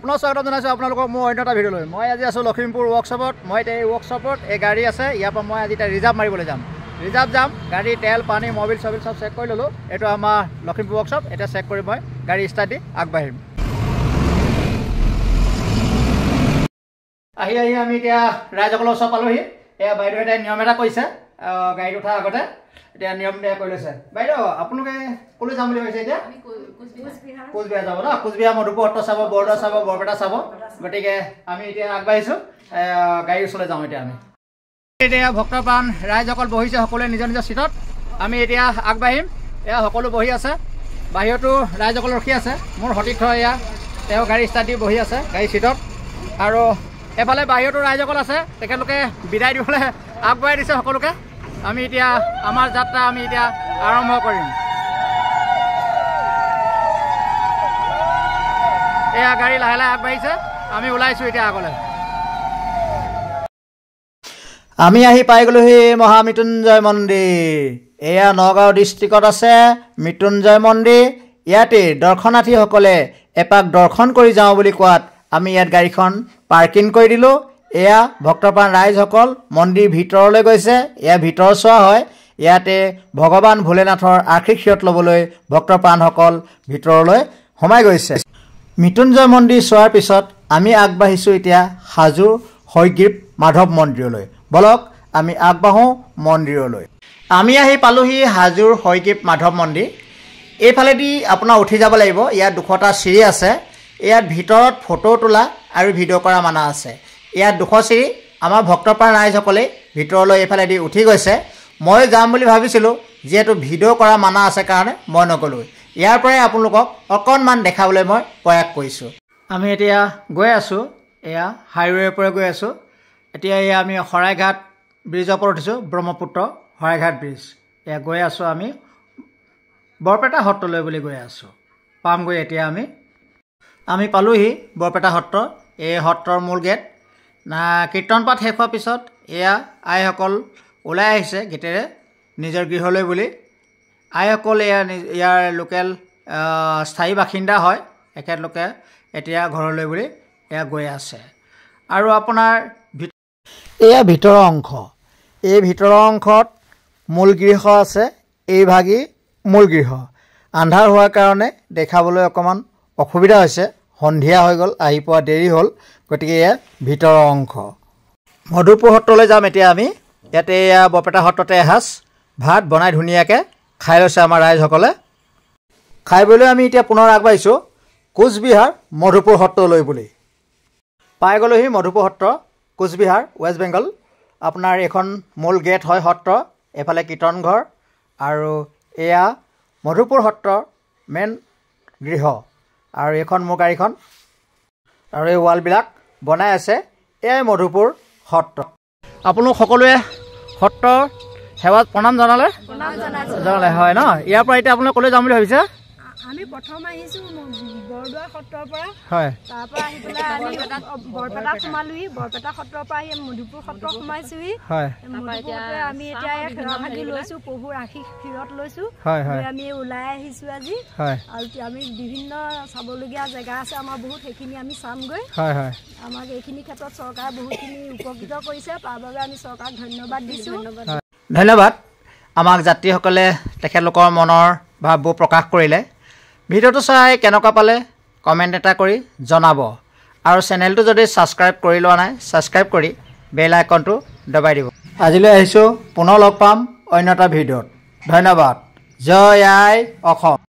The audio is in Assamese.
পুনৰ স্বাগতম জনাইছোঁ আপোনালোকক মোৰ অন্য এটা ভিডিঅ'লৈ মই আজি আছোঁ লখিমপুৰ ৱৰ্কশ্বপত মই এতিয়া এই ৱৰ্কশ্বপত এই গাড়ী আছে ইয়াৰ পৰা মই আজি এতিয়া ৰিজাৰ্ভ মাৰিবলৈ যাম ৰিজাৰ্ভ যাম গাড়ী তেল পানী মবিল চবিল চব চেক কৰি ল'লোঁ এইটো আমাৰ লখিমপুৰ ৱৰ্কশ্বপ এতিয়া চেক কৰি মই গাড়ী ষ্টাৰ্ট দি আগবাঢ়িম আহি আহি আমি এতিয়া ৰাইজসকলৰ ওচৰ পালোহি এয়া বাইদেউ এতিয়া নিয়ম এটা কৰিছে গাড়ীত উঠাৰ আগতে এতিয়া নিয়ম বেয়া কৰি লৈছে বাইদেউ আপোনালোকে ক'লৈ যাম বুলি ভাবিছে এতিয়া কোচবিহাৰ যাব ন কোচবিহাৰ মধুপুৰ সত্ৰ চাব বৰদোৱা চাব বৰপেটা চাব গতিকে আমি এতিয়া আগবাঢ়িছোঁ গাড়ীৰ ওচৰলৈ যাওঁ এতিয়া আমি এতিয়া ভক্ত প্ৰাণ ৰাইজসকল বহিছে সকলোৱে নিজৰ নিজৰ চিটত আমি এতিয়া আগবাঢ়িম এয়া সকলো বহি আছে বাহিৰতো ৰাইজসকল ৰখি আছে মোৰ সতীৰ্থ এয়া তেওঁ গাড়ী ষ্টাৰ্ট দি বহি আছে গাড়ী চিটত আৰু এফালে বাহিৰতো ৰাইজসকল আছে তেখেতলোকে বিদায় দিবলৈ আগবঢ়াই দিছে সকলোকে আমি এতিয়া আমাৰ যাত্ৰা আমি এতিয়া আৰম্ভ কৰিম এয়া গাড়ী লাহে লাহে আগবাঢ়িছে আমি ওলাইছোঁ এতিয়া আগলৈ আমি আহি পাই গ'লোহি মহামৃত্যুঞ্জয় মন্দিৰ এয়া নগাঁও ডিষ্ট্ৰিক্টত আছে মৃত্যুঞ্জয় মন্দিৰ ইয়াতে দৰ্শনাৰ্থীসকলে এপাক দৰ্শন কৰি যাওঁ বুলি কোৱাত আমি ইয়াত গাড়ীখন পাৰ্কিং কৰি দিলোঁ এয়া ভক্তপ্ৰাণ ৰাইজসকল মন্দিৰ ভিতৰলৈ গৈছে এয়া ভিতৰ চোৱা হয় ইয়াতে ভগৱান ভোলেনাথৰ আশীষত ল'বলৈ ভক্তপ্ৰাণসকল ভিতৰলৈ সোমাই গৈছে মৃত্যুঞ্জয় মন্দিৰ চোৱাৰ পিছত আমি আগবাঢ়িছোঁ এতিয়া সাজু হয়গ্ৰীৱ মাধৱ মন্দিৰলৈ বলক আমি আগবাঢ়োঁ মন্দিৰলৈ আমি আহি পালোহি হাজোৰ হয়গ্ৰীৱ মাধৱ মন্দিৰ এইফালেদি আপোনাৰ উঠি যাব লাগিব ইয়াত দুশটা চিৰি আছে ইয়াত ভিতৰত ফটো তোলা আৰু ভিডিঅ' কৰা মানা আছে ইয়াত দুশ চিৰি আমাৰ ভক্তপ্ৰাণ ৰাইজসকলেই ভিতৰলৈ এইফালে দি উঠি গৈছে মই যাম বুলি ভাবিছিলোঁ যিহেতু ভিডিঅ' কৰা মানা আছে কাৰণে মই নগ'লোঁ ইয়াৰ পৰাই আপোনালোকক অকণমান দেখাবলৈ মই প্ৰয়াস কৰিছোঁ আমি এতিয়া গৈ আছোঁ এয়া হাইৱে'ৰ পৰা গৈ আছোঁ এতিয়া এয়া আমি শৰাইঘাট ব্ৰিজৰ ওপৰত উঠিছোঁ ব্ৰহ্মপুত্ৰ শৰাইঘাট ব্ৰিজ এয়া গৈ আছোঁ আমি বৰপেটা সত্ৰলৈ বুলি গৈ আছোঁ পামগৈ এতিয়া আমি আমি পালোঁহি বৰপেটা সত্ৰ এই সত্ৰৰ মূল গেট কীৰ্তন পাঠ শেষ হোৱাৰ পিছত এয়া আইসকল ওলাই আহিছে গীতেৰে নিজৰ গৃহলৈ বুলি আইসকল এয়া ইয়াৰ লোকেল স্থায়ী বাসিন্দা হয় এখেতলোকে এতিয়া ঘৰলৈ বুলি এয়া গৈ আছে আৰু আপোনাৰ ভিত এয়া ভিতৰৰ অংশ এই ভিতৰৰ অংশত মূল গৃহ আছে এইভাগেই মূল গৃহ আন্ধাৰ হোৱাৰ কাৰণে দেখাবলৈ অকণমান অসুবিধা হৈছে সন্ধিয়া হৈ গ'ল আহি পোৱা দেৰি হ'ল গতিকে এয়া ভিতৰৰ অংশ মধুপুৰ সত্ৰলৈ যাম এতিয়া আমি ইয়াতে এয়া বৰপেটা সত্ৰতে এসাঁজ ভাত বনাই ধুনীয়াকৈ খাই লৈছে আমাৰ ৰাইজসকলে খাইবলৈ আমি এতিয়া পুনৰ আগবাঢ়িছোঁ কোচবিহাৰ মধুপুৰ সত্ৰলৈ বুলি পাই গ'লোহি মধুপুৰ সত্ৰ কোচবিহাৰ ৱেষ্ট বেংগল আপোনাৰ এইখন মূল গেট হয় সত্ৰ এফালে কীৰ্তনঘৰ আৰু এয়া মধুপুৰ সত্ৰৰ মেইন গৃহ আৰু এইখন মোৰ গাড়ীখন আৰু এই ৱালবিলাক বনাই আছে এয়াই মধুপুৰ সত্ৰ আপোনালোক সকলোৱে সত্ৰৰ সেৱাত প্ৰণাম জনালে জনালে হয় ন ইয়াৰ পৰা এতিয়া আপোনালোকে ক'লৈ যাম বুলি ভাবিছে আমি প্ৰথম আহিছো বৰদোৱা সত্ৰৰ পৰা তাৰপৰা আহি পেলাই আমি বৰপেটা সোমালোহি বৰপেটা সত্ৰৰ পৰা আহি মধুপুৰ সত্ৰ সোমাইছোহি আমি এতিয়া সেৱা ভাগি লৈছো প্ৰভুৰ আশীষ ক্ষীৰত লৈছো আমি ওলাই আহিছো আজি আৰু আমি বিভিন্ন চাবলগীয়া জেগা আছে আমাৰ বহুত সেইখিনি আমি চামগৈ আমাক এইখিনি ক্ষেত্ৰত চৰকাৰে বহুতখিনি উপকৃত কৰিছে তাৰ বাবে আমি চৰকাৰক ধন্যবাদ দিছো ধন্যবাদ আমাক যাত্ৰীসকলে তেখেতলোকৰ মনৰ ভাৱবোৰ প্ৰকাশ কৰিলে ভিডিঅ'টো চাই কেনেকুৱা পালে কমেণ্ট এটা কৰি জনাব আৰু চেনেলটো যদি ছাবস্ক্ৰাইব কৰি লোৱা নাই ছাবস্ক্ৰাইব কৰি বেল আইকনটো দবাই দিব আজিলৈ আহিছোঁ পুনৰ লগ পাম অন্য এটা ভিডিঅ'ত ধন্যবাদ জয় আই অসম